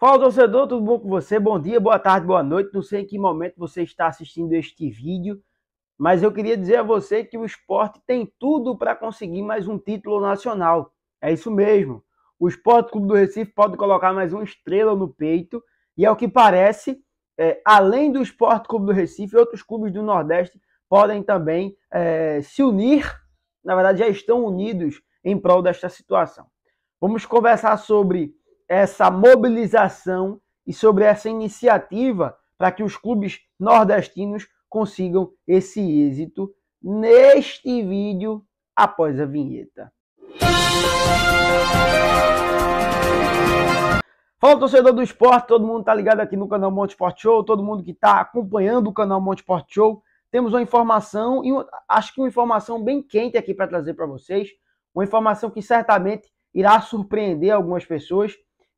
Fala torcedor, tudo bom com você? Bom dia, boa tarde, boa noite. Não sei em que momento você está assistindo este vídeo, mas eu queria dizer a você que o esporte tem tudo para conseguir mais um título nacional. É isso mesmo. O Esporte Clube do Recife pode colocar mais uma estrela no peito, e ao que parece, é, além do Esporte Clube do Recife, outros clubes do Nordeste podem também é, se unir na verdade, já estão unidos em prol desta situação. Vamos conversar sobre essa mobilização e sobre essa iniciativa para que os clubes nordestinos consigam esse êxito neste vídeo após a vinheta. Fala torcedor do esporte, todo mundo tá ligado aqui no canal Monte Esporte Show, todo mundo que está acompanhando o canal Monte Esporte Show. Temos uma informação e acho que uma informação bem quente aqui para trazer para vocês, uma informação que certamente irá surpreender algumas pessoas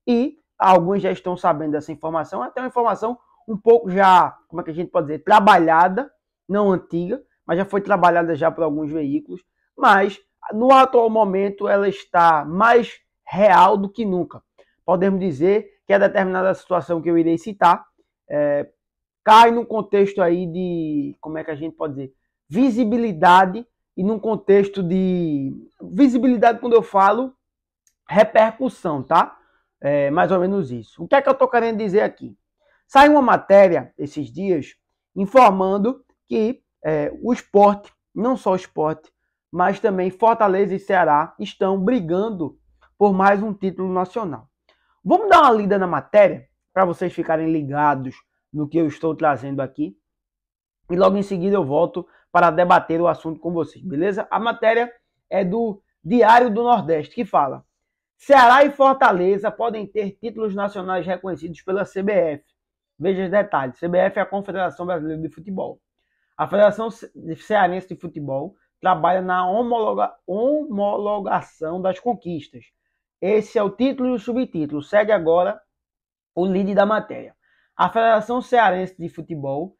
e alguns já estão sabendo dessa informação, até uma informação um pouco já, como é que a gente pode dizer, trabalhada, não antiga, mas já foi trabalhada já por alguns veículos, mas no atual momento ela está mais real do que nunca. Podemos dizer que a determinada situação que eu irei citar é, cai no contexto aí de, como é que a gente pode dizer, visibilidade e num contexto de visibilidade quando eu falo repercussão, tá? É mais ou menos isso. O que é que eu estou querendo dizer aqui? Sai uma matéria esses dias informando que é, o esporte, não só o esporte, mas também Fortaleza e Ceará estão brigando por mais um título nacional. Vamos dar uma lida na matéria para vocês ficarem ligados no que eu estou trazendo aqui. E logo em seguida eu volto para debater o assunto com vocês, beleza? A matéria é do Diário do Nordeste, que fala: Ceará e Fortaleza podem ter títulos nacionais reconhecidos pela CBF. Veja os detalhes. CBF é a Confederação Brasileira de Futebol. A Federação Cearense de Futebol trabalha na homologa... homologação das conquistas. Esse é o título e o subtítulo. Segue agora o lead da matéria. A Federação Cearense de Futebol,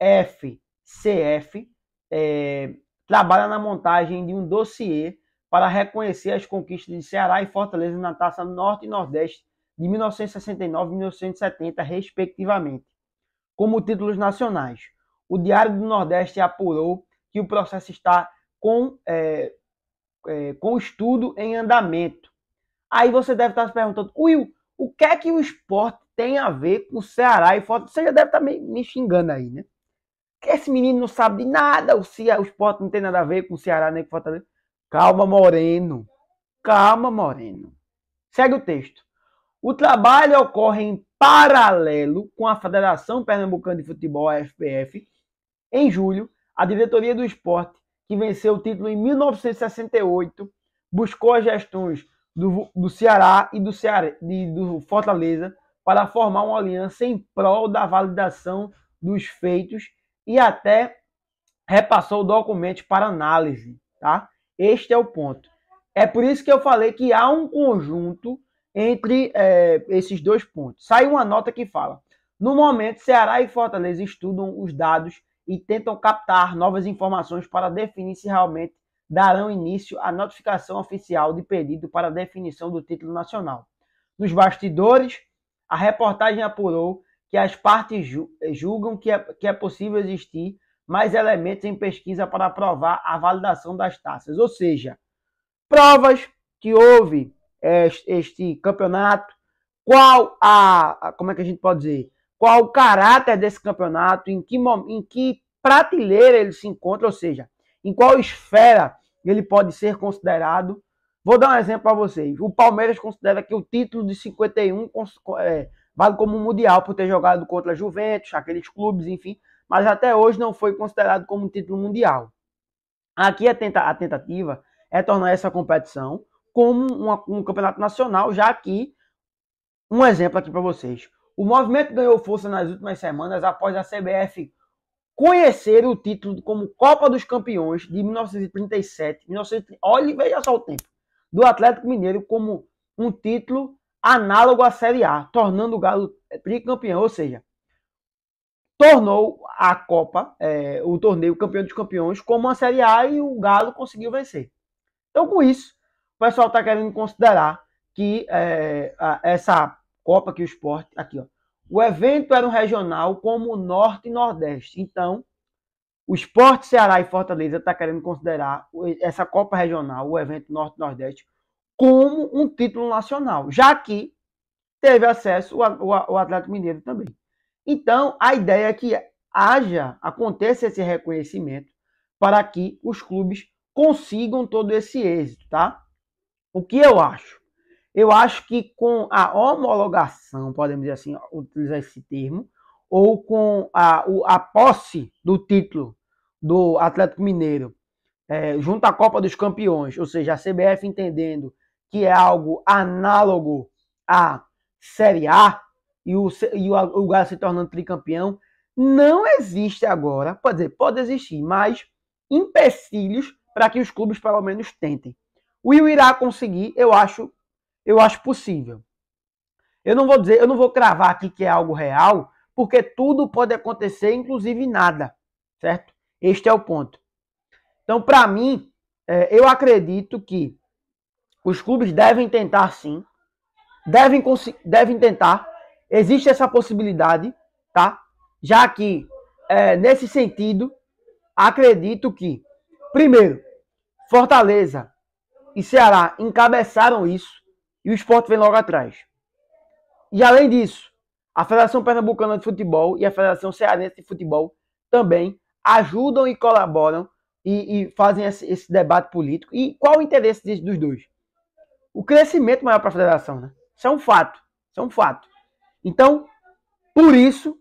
FCF, é... Eh, trabalha na montagem de um dossiê para reconhecer as conquistas de Ceará e Fortaleza na Taça Norte e Nordeste de 1969 e 1970, respectivamente, como títulos nacionais. O Diário do Nordeste apurou que o processo está com, é, é, com estudo em andamento. Aí você deve estar se perguntando, Will, o que é que o esporte tem a ver com Ceará e Fortaleza? Você já deve estar me, xingando aí, né? Que esse menino não sabe de nada, o, esporte não tem nada a ver com o Ceará nem com Fortaleza. Calma, Moreno. Calma, Moreno. Segue o texto. O trabalho ocorre em paralelo com a Federação Pernambucana de Futebol, a FPF. Em julho, a diretoria do esporte, que venceu o título em 1968, buscou as gestões do, do Ceará e do, Ceará, de, do Fortaleza para formar uma aliança em prol da validação dos feitos e até repassou documentos para análise, tá? Este é o ponto. É por isso que eu falei que há um conjunto entre é, esses dois pontos. Sai uma nota que fala: no momento, Ceará e Fortaleza estudam os dados e tentam captar novas informações para definir se realmente darão início à notificação oficial de pedido para definição do título nacional. Nos bastidores, a reportagem apurou que as partes julgam que é, que é possível existir mais elementos em pesquisa para provar a validação das taças. Ou seja, provas que houve é, este campeonato, qual a, como é que a gente pode dizer, qual o caráter desse campeonato, em que, em que prateleira ele se encontra, ou seja, em qual esfera ele pode ser considerado. Vou dar um exemplo para vocês. O Palmeiras considera que o título de 51 é, vale como um mundial por ter jogado contra a Juventus, aqueles clubes, enfim mas até hoje não foi considerado como um título mundial. Aqui a, tenta a tentativa é tornar essa competição como uma, um campeonato nacional, já que, um exemplo aqui para vocês, o movimento ganhou força nas últimas semanas após a CBF conhecer o título como Copa dos Campeões de 1937, 1930, olha veja só o tempo, do Atlético Mineiro como um título análogo à Série A, tornando o Galo tricampeão, ou seja, tornou a Copa, é, o torneio campeão dos campeões, como a Série A e o Galo conseguiu vencer. Então, com isso, o pessoal está querendo considerar que é, a, essa Copa que o esporte. Aqui, ó. O evento era um regional como Norte e Nordeste. Então, o esporte Ceará e Fortaleza está querendo considerar essa Copa Regional, o evento Norte e Nordeste, como um título nacional, já que teve acesso o, o, o Atlético Mineiro também. Então, a ideia é que haja, aconteça esse reconhecimento para que os clubes consigam todo esse êxito, tá? O que eu acho? Eu acho que com a homologação, podemos dizer assim, utilizar esse termo, ou com a, a posse do título do Atlético Mineiro é, junto à Copa dos Campeões, ou seja, a CBF entendendo que é algo análogo à Série A, e o, e o, o Galo se tornando tricampeão, não existe agora, pode dizer, pode existir, mas empecilhos para que os clubes pelo menos tentem. O Will irá conseguir, eu acho, eu acho possível. Eu não vou dizer, eu não vou cravar aqui que é algo real, porque tudo pode acontecer, inclusive nada, certo? Este é o ponto. Então, para mim, é, eu acredito que os clubes devem tentar sim, devem, devem tentar Existe essa possibilidade, tá? Já que, é, nesse sentido, acredito que, primeiro, Fortaleza e Ceará encabeçaram isso e o esporte vem logo atrás. E além disso, a Federação Pernambucana de Futebol e a Federação Cearense de Futebol também ajudam e colaboram e, e fazem esse, esse, debate político. E qual o interesse dos dois? O crescimento maior para a federação, né? Isso é um fato. Isso é um fato. Então, por isso,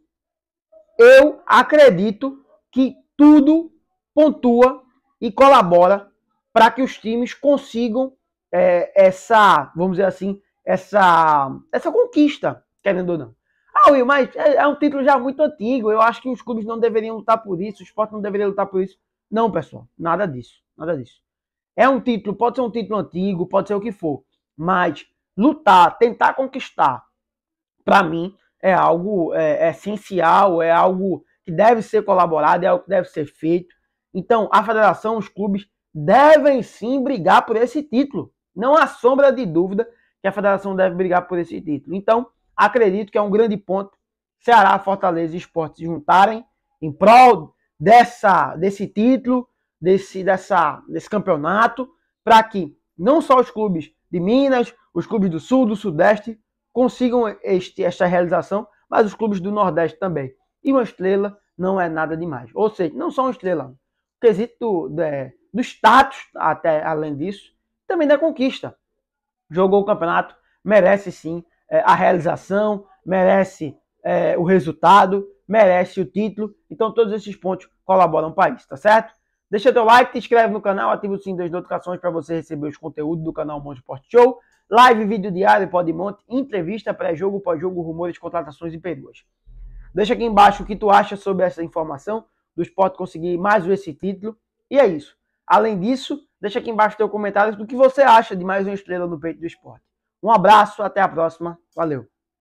eu acredito que tudo pontua e colabora para que os times consigam é, essa, vamos dizer assim, essa, essa conquista, querendo ou não. Ah, Will, mas é, é, um título já muito antigo. Eu acho que os clubes não deveriam lutar por isso, o esporte não deveria lutar por isso. Não, pessoal, nada disso, nada disso. É um título, pode ser um título antigo, pode ser o que for, mas lutar, tentar conquistar para mim, é algo é, é essencial, é algo que deve ser colaborado, é algo que deve ser feito. Então, a federação, os clubes devem sim brigar por esse título. Não há sombra de dúvida que a federação deve brigar por esse título. Então, acredito que é um grande ponto Ceará, Fortaleza e Esporte se juntarem em prol dessa, desse título, desse, dessa, desse campeonato, para que não só os clubes de Minas, os clubes do Sul, do Sudeste, consigam este, esta realização, mas os clubes do Nordeste também. E uma estrela não é nada demais. Ou seja, não só uma estrela. O quesito do, é, do status, até além disso, também da conquista. Jogou o campeonato, merece sim é, a realização, merece é, o resultado, merece o título. Então todos esses pontos colaboram para isso, tá certo? Deixa teu like, te inscreve no canal, ativa o sininho das notificações para você receber os conteúdos do canal Monte Esporte Show. Live, vídeo diário, monte, entrevista, pré-jogo, pós-jogo, rumores, contratações e perguntas. Deixa aqui embaixo o que tu acha sobre essa informação, do esporte conseguir mais esse título. E é isso. Além disso, deixa aqui embaixo teu comentário do que você acha de mais uma estrela no peito do esporte. Um abraço, até a próxima. Valeu!